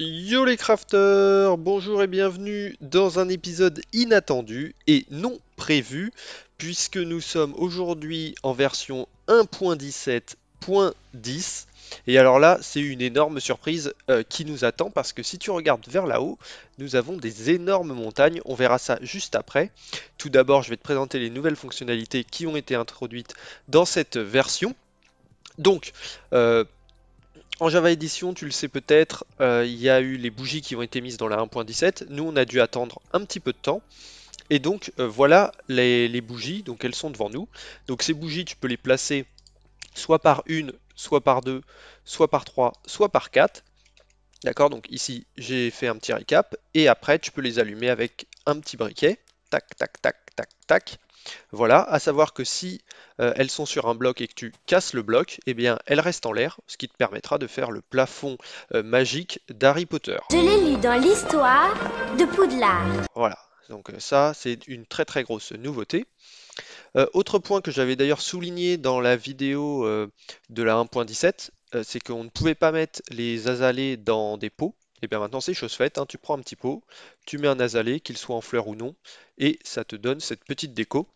Yo les crafters, bonjour et bienvenue dans un épisode inattendu et non prévu puisque nous sommes aujourd'hui en version 1.17.10 et alors là c'est une énorme surprise euh, qui nous attend parce que si tu regardes vers là-haut nous avons des énormes montagnes, on verra ça juste après. Tout d'abord je vais te présenter les nouvelles fonctionnalités qui ont été introduites dans cette version. Donc, euh, en Java Edition, tu le sais peut-être, euh, il y a eu les bougies qui ont été mises dans la 1.17. Nous, on a dû attendre un petit peu de temps. Et donc, euh, voilà les, les, bougies. Donc, elles sont devant nous. Donc, ces bougies, tu peux les placer soit par une, soit par deux, soit par trois, soit par quatre. D'accord Donc, ici, j'ai fait un petit recap, Et après, tu peux les allumer avec un petit briquet. Tac, tac, tac, tac, tac. Voilà, à savoir que si euh, elles sont sur un bloc et que tu casses le bloc, eh bien elles restent en l'air, ce qui te permettra de faire le plafond euh, magique d'Harry Potter. Je l'ai lu dans l'histoire de Poudlard. Voilà, donc euh, ça c'est une très très grosse nouveauté. autre point que j'avais d'ailleurs souligné dans la vidéo de la 1.17, c'est qu'on ne pouvait pas mettre les azalées dans des pots. Et eh bien maintenant, c'est chose faite, hein. tu prends un petit pot, tu mets un azalé, qu'il soit en fleurs ou non, et ça te donne cette petite déco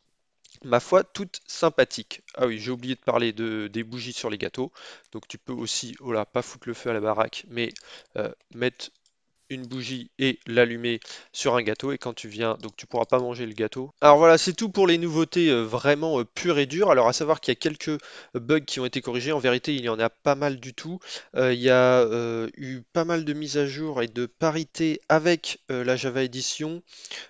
ma foi, toute sympathique. Ah oui, j'ai oublié de parler de, des bougies sur les gâteaux. Donc tu peux aussi, oh là, pas foutre le feu à la baraque, mais euh, mettre une bougie et l'allumer sur un gâteau et quand tu viens donc tu pourras pas manger le gâteau alors voilà c'est tout pour les nouveautés euh, vraiment euh, pures et dures alors à savoir qu'il y a quelques euh, bugs qui ont été corrigés en vérité il y en a pas mal du tout il y a eu pas mal de mises à jour et de parité avec la Java Edition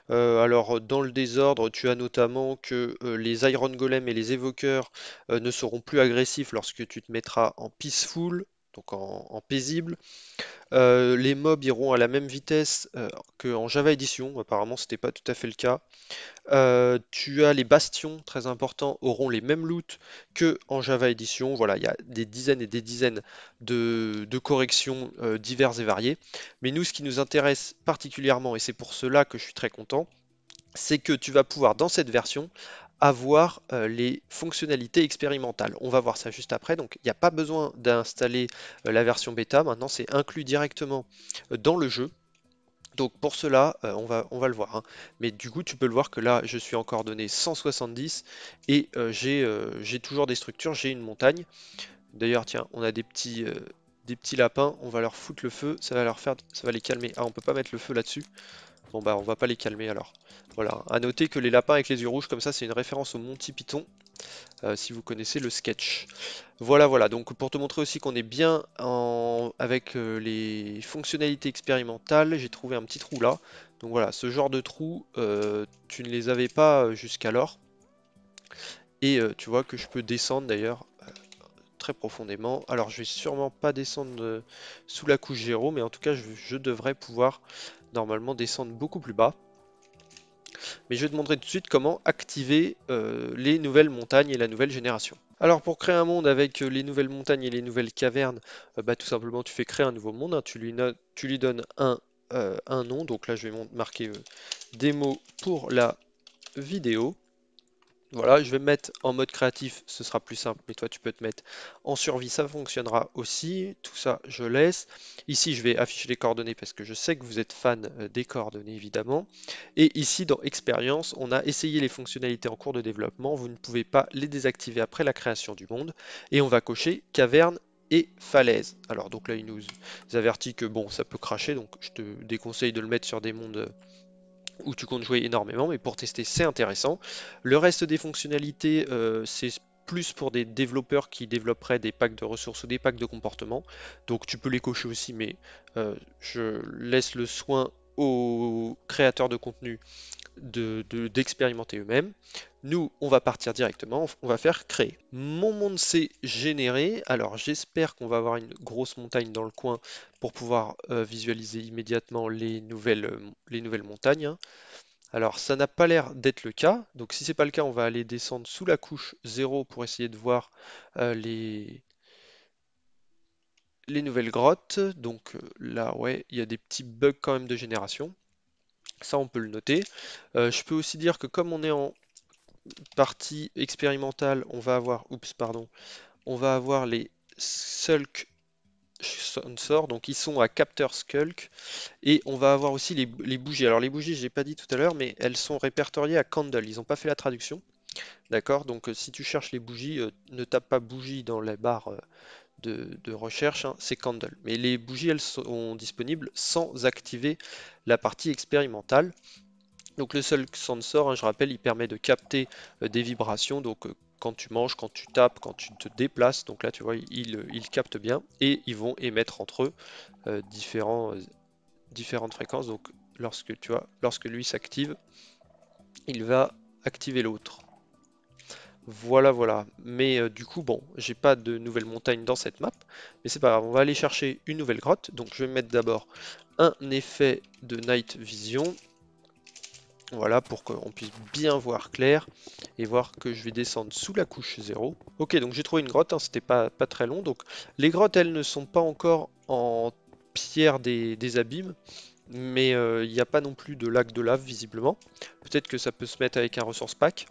alors dans le désordre tu as notamment que les Iron Golem et les évoqueurs ne seront plus agressifs lorsque tu te mettras en Peaceful donc en, paisible. Euh, les mobs iront à la même vitesse euh, qu'en Java Edition, apparemment ce n'était pas tout à fait le cas. Euh, tu as les bastions, très importants, auront les mêmes loots que en Java Edition. Voilà, il y a des dizaines et des dizaines de corrections diverses et variées. Mais nous, ce qui nous intéresse particulièrement, et c'est pour cela que je suis très content, c'est que tu vas pouvoir dans cette version avoir euh, les fonctionnalités expérimentales. On va voir ça juste après, donc il n'y a pas besoin d'installer euh, la version bêta, maintenant c'est inclus directement euh, dans le jeu. Donc pour cela, on, va, le voir. Hein. Mais du coup, tu peux le voir que là, je suis en coordonnées 170 et j'ai toujours des structures, j'ai une montagne. D'ailleurs, tiens, on a des petits, lapins, on va leur foutre le feu, ça va leur faire, ça va les calmer. Ah, on peut pas mettre le feu là-dessus, Bon bah on va pas les calmer alors. Voilà, à noter que les lapins avec les yeux rouges comme ça c'est une référence au Monty Python, euh, si vous connaissez le sketch. Voilà voilà, donc pour te montrer aussi qu'on est bien en... avec euh, les fonctionnalités expérimentales, j'ai trouvé un petit trou là. Donc voilà, ce genre de trou, euh, tu ne les avais pas jusqu'alors. Et tu vois que je peux descendre d'ailleurs profondément. Alors je vais sûrement pas descendre euh, sous la couche zéro, mais en tout cas je, devrais pouvoir normalement descendre beaucoup plus bas. Mais je vais te tout de suite comment activer euh, les nouvelles montagnes et la nouvelle génération. Alors pour créer un monde avec euh, les nouvelles montagnes et les nouvelles cavernes, bah, tout simplement tu fais créer un nouveau monde, hein. tu, lui tu, lui donnes un, un, nom, donc là je vais marquer des mots pour la vidéo. Voilà, je vais me mettre en mode créatif, ce sera plus simple, mais toi tu peux te mettre en survie, ça fonctionnera aussi. Tout ça, je laisse. Ici, je vais afficher les coordonnées parce que je sais que vous êtes fan euh, des coordonnées, évidemment. Et ici, dans expérience, on a essayé les fonctionnalités en cours de développement. Vous ne pouvez pas les désactiver après la création du monde. Et on va cocher caverne et falaise. Alors donc là, il nous avertit que bon, ça peut cracher, donc je te déconseille de le mettre sur des mondes où tu comptes jouer énormément, mais pour tester c'est intéressant. Le reste des fonctionnalités, euh, c'est plus pour des développeurs qui développeraient des packs de ressources ou des packs de comportement. Donc tu peux les cocher aussi, mais euh, je laisse le soin aux créateurs de contenu d'expérimenter de, d'expérimenter eux-mêmes. Nous, on va partir directement, on va faire créer. Mon monde s'est généré, alors j'espère qu'on va avoir une grosse montagne dans le coin pour pouvoir euh, visualiser immédiatement les nouvelles, les nouvelles montagnes. Hein. Alors ça n'a pas l'air d'être le cas, donc si c'est pas le cas, on va aller descendre sous la couche 0 pour essayer de voir euh, les, les nouvelles grottes. Donc euh, là, ouais, il y a des petits bugs quand même de génération. Ça, on peut le noter. Euh, je peux aussi dire que comme on est en partie expérimentale, on va avoir, oups, pardon, on va avoir les sulk sensors, donc ils sont à capteur skulk, et on va avoir aussi les, bougies. Alors les bougies, je n'ai pas dit tout à l'heure, mais elles sont répertoriées à candle. Ils n'ont pas fait la traduction. D'accord Donc euh, si tu cherches les bougies, euh, ne tape pas bougie dans la barre de, recherche, hein, c'est Candle. Mais les bougies, elles sont disponibles sans activer la partie expérimentale. Donc le seul sensor, hein, je rappelle, il permet de capter euh, des vibrations, donc euh, quand tu manges, quand tu tapes, quand tu te déplaces. Donc là, tu vois, il capte bien et ils vont émettre entre eux euh, différents, différentes fréquences. Donc lorsque, tu vois, lorsque lui s'active, il va activer l'autre. Voilà, voilà. Mais euh, du coup, bon, j'ai pas de nouvelle montagne dans cette map, mais c'est pas grave, on va aller chercher une nouvelle grotte. Donc je vais mettre d'abord un effet de Night Vision. Voilà, pour qu'on puisse bien voir clair et voir que je vais descendre sous la couche 0. Ok, donc j'ai trouvé une grotte, hein. c'était pas, pas très long. Donc les grottes, elles ne sont pas encore en pierre des, abîmes mais euh, il n'y a pas non plus de lac de lave visiblement. Peut-être que ça peut se mettre avec un ressource pack.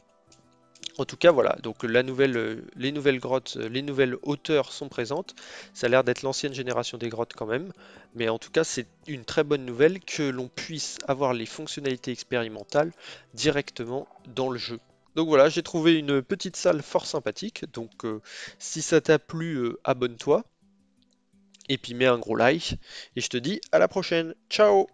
En tout cas, voilà, donc la nouvelle, euh, les nouvelles grottes, euh, les nouvelles hauteurs sont présentes. Ça a l'air d'être l'ancienne génération des grottes quand même. Mais en tout cas, c'est une très bonne nouvelle que l'on puisse avoir les fonctionnalités expérimentales directement dans le jeu. Donc voilà, j'ai trouvé une petite salle fort sympathique. Donc euh, si ça t'a plu, abonne-toi. Et puis mets un gros like. Et je te dis à la prochaine. Ciao